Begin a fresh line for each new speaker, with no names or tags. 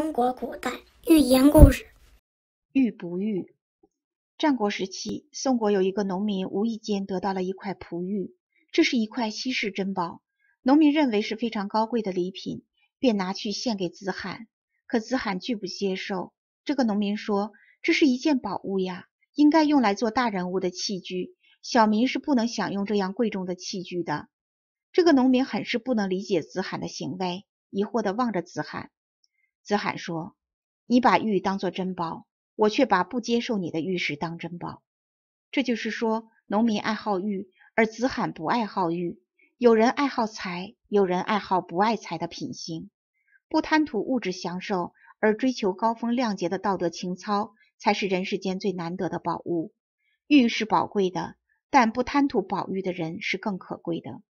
中国古代寓言故事《玉不玉》。战国时期，宋国有一个农民，无意间得到了一块璞玉，这是一块稀世珍宝。农民认为是非常高贵的礼品，便拿去献给子罕。可子罕拒不接受。这个农民说：“这是一件宝物呀，应该用来做大人物的器具，小民是不能享用这样贵重的器具的。”这个农民很是不能理解子罕的行为，疑惑地望着子罕。子罕说：“你把玉当作珍宝，我却把不接受你的玉石当珍宝。这就是说，农民爱好玉，而子罕不爱好玉。有人爱好财，有人爱好不爱财的品行。不贪图物质享受，而追求高风亮节的道德情操，才是人世间最难得的宝物。玉是宝贵的，但不贪图宝玉的人是更可贵的。”